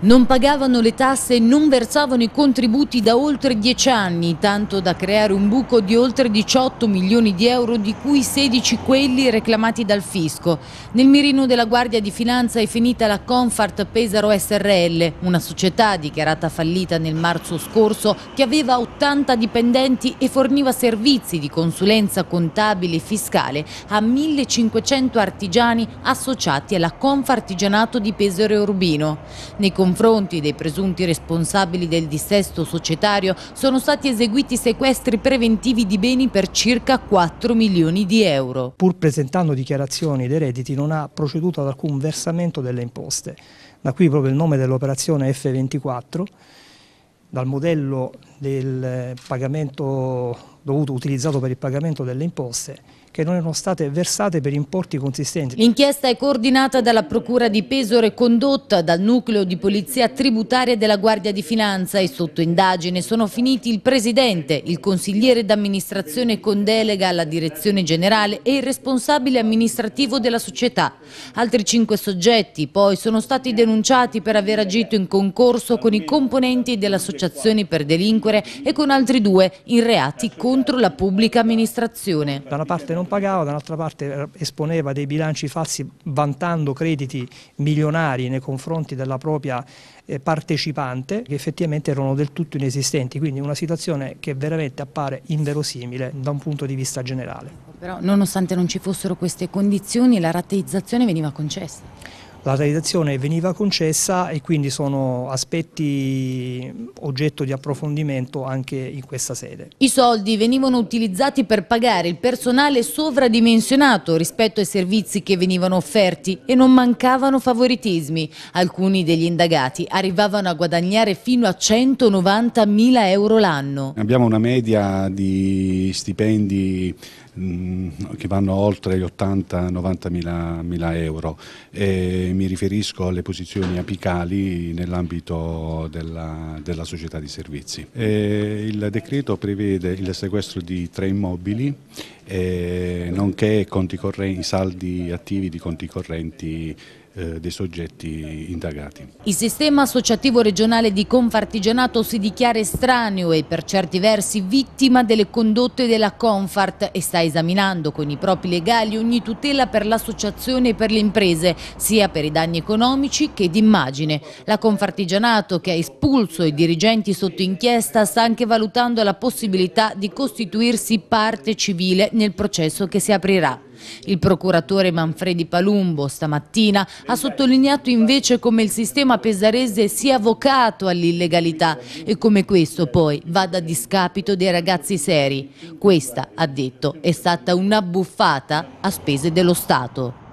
Non pagavano le tasse e non versavano i contributi da oltre dieci anni, tanto da creare un buco di oltre 18 milioni di euro, di cui 16 quelli reclamati dal fisco. Nel mirino della Guardia di Finanza è finita la Confart Pesaro SRL, una società dichiarata fallita nel marzo scorso che aveva 80 dipendenti e forniva servizi di consulenza contabile e fiscale a 1500 artigiani associati alla Confartigianato di Pesaro e Urbino. Nei confronti dei presunti responsabili del dissesto societario sono stati eseguiti sequestri preventivi di beni per circa 4 milioni di euro. Pur presentando dichiarazioni dei erediti non ha proceduto ad alcun versamento delle imposte. Da qui proprio il nome dell'operazione F24 dal modello del pagamento dovuto utilizzato per il pagamento delle imposte che non erano state versate per importi consistenti. L'inchiesta è coordinata dalla Procura di Pesaro e condotta dal Nucleo di Polizia Tributaria della Guardia di Finanza e sotto indagine sono finiti il Presidente, il Consigliere d'amministrazione con delega alla Direzione Generale e il responsabile amministrativo della società. Altri cinque soggetti poi sono stati denunciati per aver agito in concorso con i componenti dell'associazione per delinquere e con altri due in reati contro la pubblica amministrazione. Da una parte non pagava, dall'altra parte eh, esponeva dei bilanci falsi vantando crediti milionari nei confronti della propria eh, partecipante che effettivamente erano del tutto inesistenti, quindi una situazione che veramente appare inverosimile da un punto di vista generale. Però nonostante non ci fossero queste condizioni la rateizzazione veniva concessa? la realizzazione veniva concessa e quindi sono aspetti oggetto di approfondimento anche in questa sede. I soldi venivano utilizzati per pagare il personale sovradimensionato rispetto ai servizi che venivano offerti e non mancavano favoritismi. Alcuni degli indagati arrivavano a guadagnare fino a 190 mila euro l'anno. Abbiamo una media di stipendi mm, che vanno oltre gli 80-90 mila, euro. E ehm, mi riferisco alle posizioni apicali nell'ambito della, della, società di servizi. E eh, il decreto prevede il sequestro di tre immobili eh, nonché i saldi attivi di conti correnti eh, dei soggetti indagati. Il sistema associativo regionale di Confartigianato si dichiara estraneo e per certi versi vittima delle condotte della Confart e sta esaminando con i propri legali ogni tutela per l'associazione e per le imprese, sia per i danni economici che d'immagine. La Confartigianato, che ha espulso i dirigenti sotto inchiesta, sta anche valutando la possibilità di costituirsi parte civile nel processo che si aprirà. Il procuratore Manfredi Palumbo stamattina ha sottolineato invece come il sistema pesarese sia vocato all'illegalità e come questo poi vada a discapito dei ragazzi seri. Questa, ha detto, è stata una buffata a spese dello Stato.